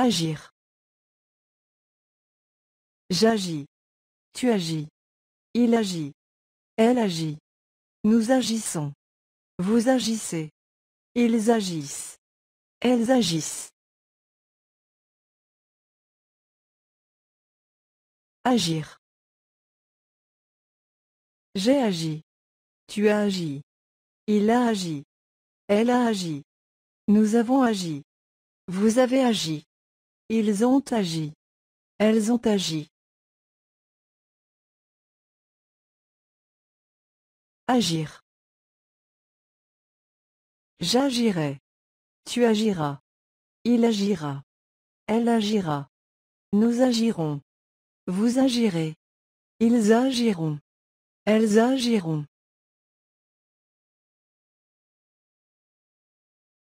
Agir. J'agis. Tu agis. Il agit. Elle agit. Nous agissons. Vous agissez. Ils agissent. Elles agissent. Agir. J'ai agi. Tu as agi. Il a agi. Elle a agi. Nous avons agi. Vous avez agi. Ils ont agi. Elles ont agi. Agir. J'agirai. Tu agiras. Il agira. Elle agira. Nous agirons. Vous agirez. Ils agiront. Elles agiront.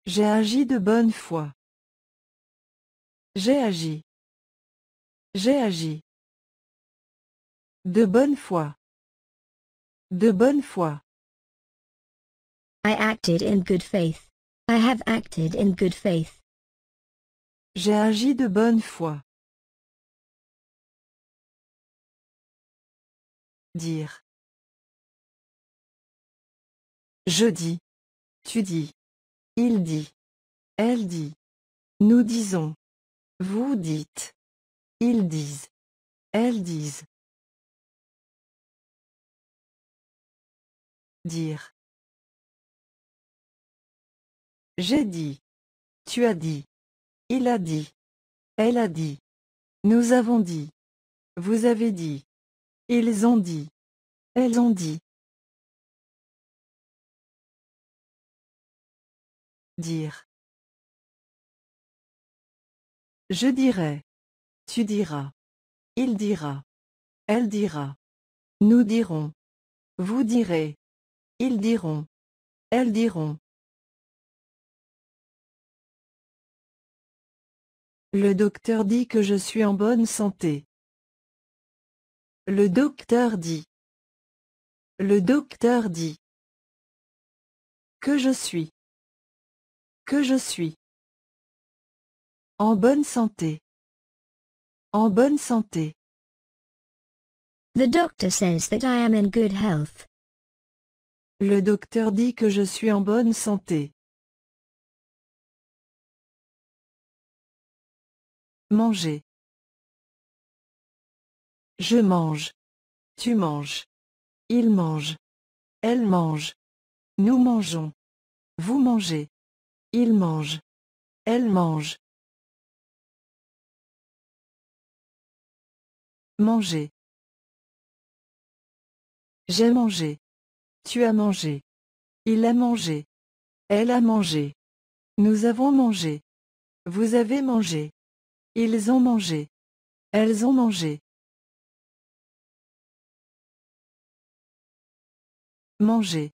J'ai agi de bonne foi. J'ai agi. J'ai agi. De bonne foi. De bonne foi. I acted in good faith. I have acted in good faith. J'ai agi de bonne foi. Dire. Je dis. Tu dis. Il dit. Elle dit. Nous disons. Vous dites. Ils disent. Elles disent. Dire. J'ai dit. Tu as dit. Il a dit. Elle a dit. Nous avons dit. Vous avez dit. Ils ont dit. Elles ont dit. Dire. Je dirai. Tu diras. Il dira. Elle dira. Nous dirons. Vous direz. Ils diront. Elles diront. Le docteur dit que je suis en bonne santé. Le docteur dit. Le docteur dit. Que je suis. Que je suis. En bonne santé. En bonne santé. The doctor says that I am in good health. Le docteur dit que je suis en bonne santé. Manger. Je mange. Tu manges. Il mange. Elle mange. Nous mangeons. Vous mangez. Il mange. Elle mange. Manger. J'ai mangé. Tu as mangé. Il a mangé. Elle a mangé. Nous avons mangé. Vous avez mangé. Ils ont mangé. Elles ont mangé. Manger.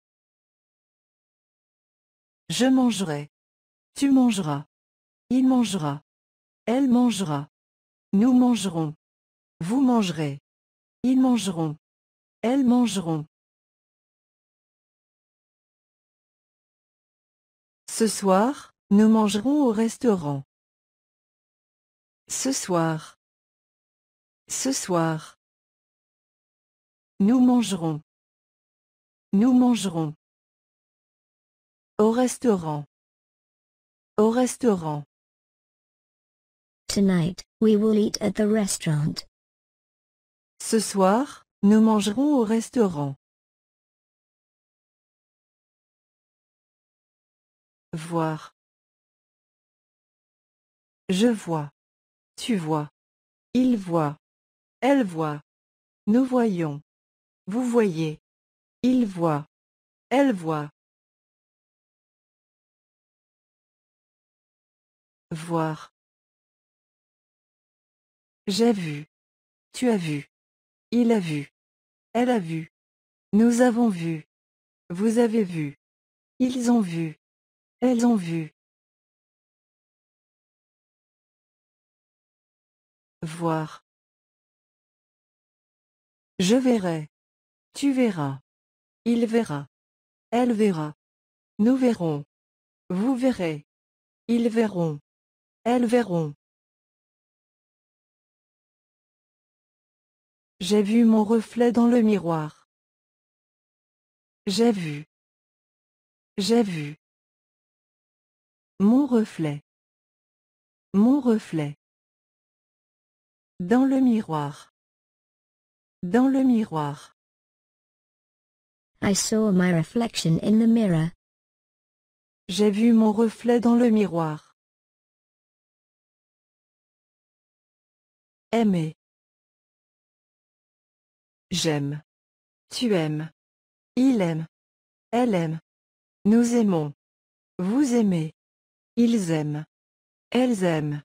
Je mangerai. Tu mangeras. Il mangera. Elle mangera. Nous mangerons. Vous mangerez. Ils mangeront. Elles mangeront. Ce soir, nous mangerons au restaurant. Ce soir. Ce soir. Nous mangerons. Nous mangerons. Au restaurant. Au restaurant. Tonight, we will eat at the restaurant. Ce soir, nous mangerons au restaurant. Voir. Je vois. Tu vois. Il voit. Elle voit. Nous voyons. Vous voyez. Il voit. Elle voit. Voir. J'ai vu. Tu as vu. Il a vu. Elle a vu. Nous avons vu. Vous avez vu. Ils ont vu. Elles ont vu. Voir. Je verrai. Tu verras. Il verra. Elle verra. Nous verrons. Vous verrez. Ils verront. Elles verront. J'ai vu mon reflet dans le miroir. J'ai vu. J'ai vu. Mon reflet. Mon reflet. Dans le miroir. Dans le miroir. I saw my reflection in the mirror. J'ai vu mon reflet dans le miroir. Aimer. J'aime. Tu aimes. Il aime. Elle aime. Nous aimons. Vous aimez. Ils aiment. Elles aiment.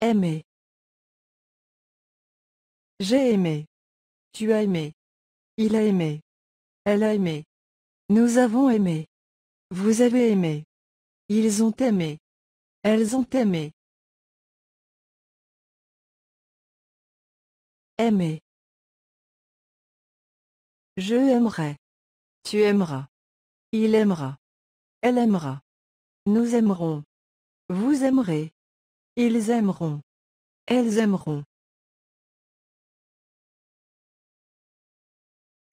Aimer. J'ai aimé. Tu as aimé. Il a aimé. Elle a aimé. Nous avons aimé. Vous avez aimé. Ils ont aimé. Elles ont aimé. Aimer. Je aimerai. Tu aimeras. Il aimera. Elle aimera. Nous aimerons. Vous aimerez. Ils aimeront. Elles aimeront.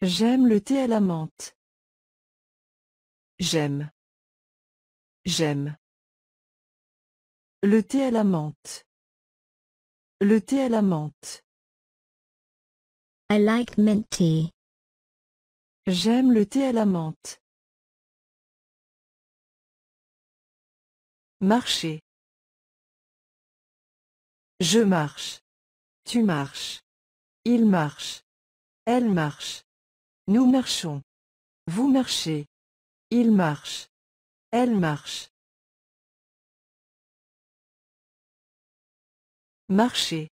J'aime le thé à la menthe. J'aime. J'aime. Le thé à la menthe. Le thé à la menthe. I like mint tea. J'aime le thé à la menthe. Marcher. Je marche. Tu marches. Il marche. Elle marche. Nous marchons. Vous marchez. Il marche. Elle marche. Marcher.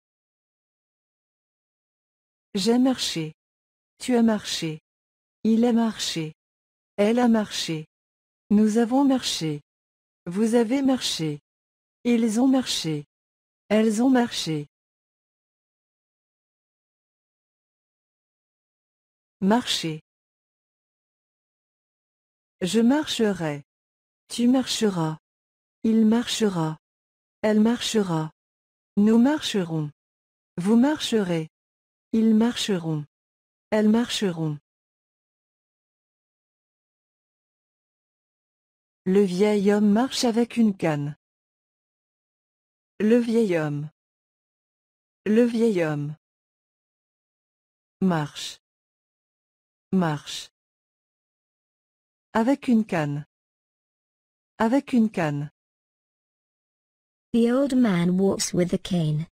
J'ai marché. Tu as marché. Il a marché. Elle a marché. Nous avons marché. Vous avez marché. Ils ont marché. Elles ont marché. Marcher. Je marcherai. Tu marcheras. Il marchera. Elle marchera. Nous marcherons. Vous marcherez. Ils marcheront. Elles marcheront. Le vieil homme marche avec une canne. Le vieil homme. Le vieil homme. Marche. Marche. Avec une canne. Avec une canne. The old man walks with a cane.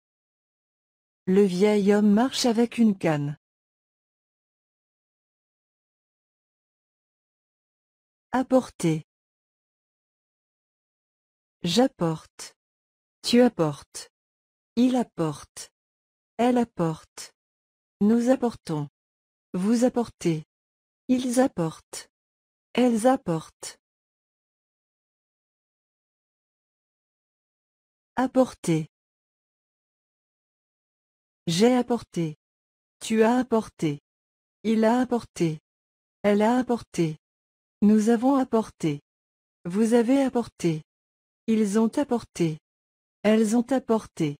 Le vieil homme marche avec une canne. Apporter. J'apporte. Tu apportes. Il apporte. Elle apporte. Nous apportons. Vous apportez. Ils apportent. Elles apportent. Apporter. J'ai apporté. Tu as apporté. Il a apporté. Elle a apporté. Nous avons apporté. Vous avez apporté. Ils ont apporté. Elles ont apporté.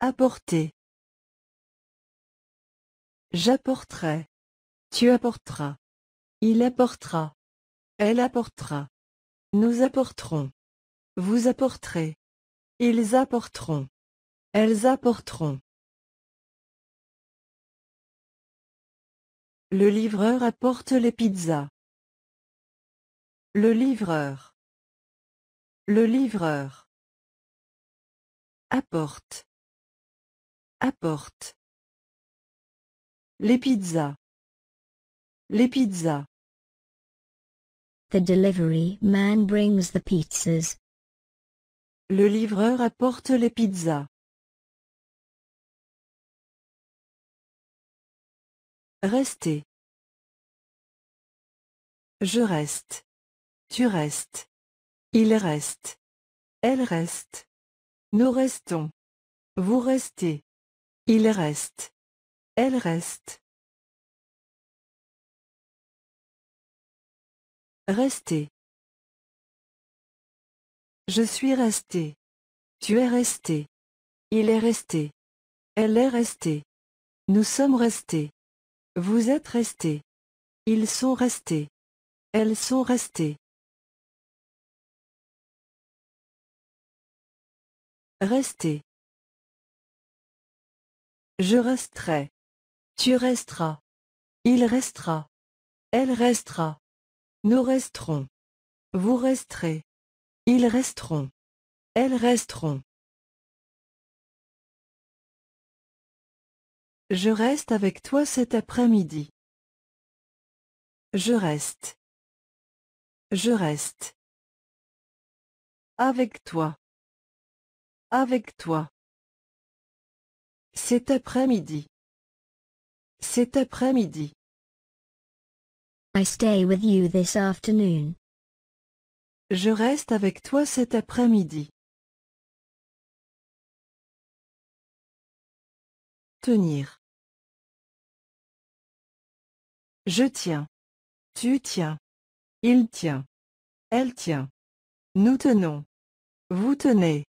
Apporter. J'apporterai. Tu apporteras. Il apportera. Elle apportera. Nous apporterons. Vous apporterez. Ils apporteront. Elles apporteront. Le livreur apporte les pizzas. Le livreur. Le livreur. Apporte. Apporte. Les pizzas. Les pizzas. The delivery man brings the pizzas. Le livreur apporte les pizzas. Restez. Je reste. Tu restes. Il reste. Elle reste. Nous restons. Vous restez. Il reste. Elle reste. Restez. Je suis resté. Tu es resté. Il est resté. Elle est restée. Nous sommes restés. Vous êtes restés. Ils sont restés. Elles sont restées. Rester. Je resterai. Tu resteras. Il restera. Elle restera. Nous resterons. Vous resterez. Ils resteront. Elles resteront. Je reste avec toi cet après-midi. Je reste. Je reste. Avec toi. Avec toi. Cet après-midi. Cet après-midi. I stay with you this afternoon. Je reste avec toi cet après-midi. Tenir. Je tiens. Tu tiens. Il tient. Elle tient. Nous tenons. Vous tenez.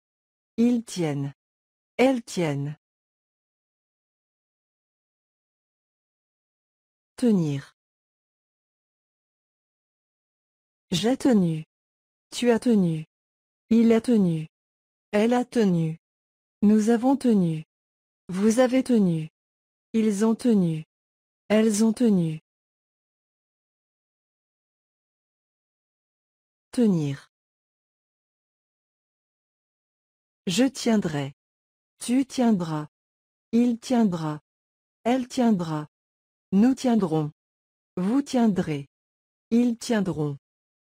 Ils tiennent. Elles tiennent. Tenir. J'ai tenu. Tu as tenu. Il a tenu. Elle a tenu. Nous avons tenu. Vous avez tenu. Ils ont tenu. Elles ont tenu. Tenir. Je tiendrai. Tu tiendras. Il tiendra. Elle tiendra. Nous tiendrons. Vous tiendrez. Ils tiendront.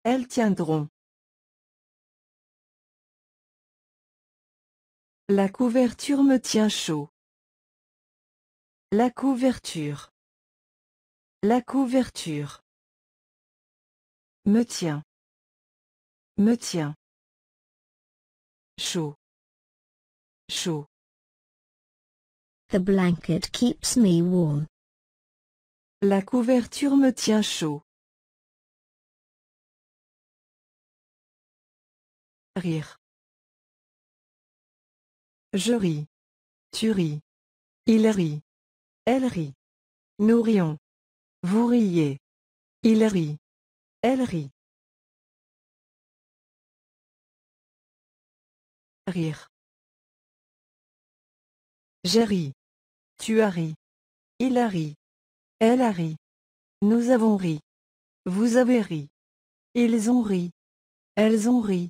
Elles tiendront. La couverture me tient chaud. La couverture. La couverture. Me tient. Me tient. Chaud. Chaud. The blanket keeps me warm. La couverture me tient chaud. Rire. Je ris. Tu ris. Il rit. Elle rit. Nous rions. Vous riez. Il rit. Elle rit. Rire. J'ai ri. Tu as ri. Il a ri. Elle a ri. Nous avons ri. Vous avez ri. Ils ont ri. Elles ont ri.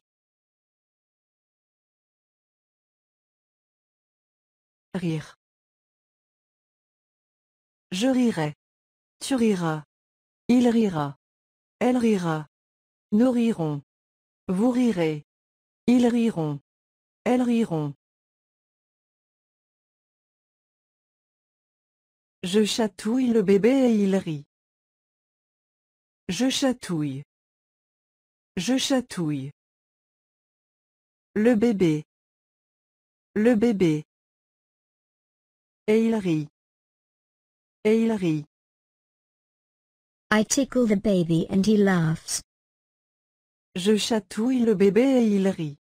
Rire. Je rirai. Tu riras. Il rira. Elle rira. Nous rirons. Vous rirez. Ils riront. Elles riront. Je chatouille le bébé et il rit. Je chatouille. Je chatouille. Le bébé. Le bébé. Et il rit. Et il rit. I tickle the baby and he laughs. Je chatouille le bébé et il rit.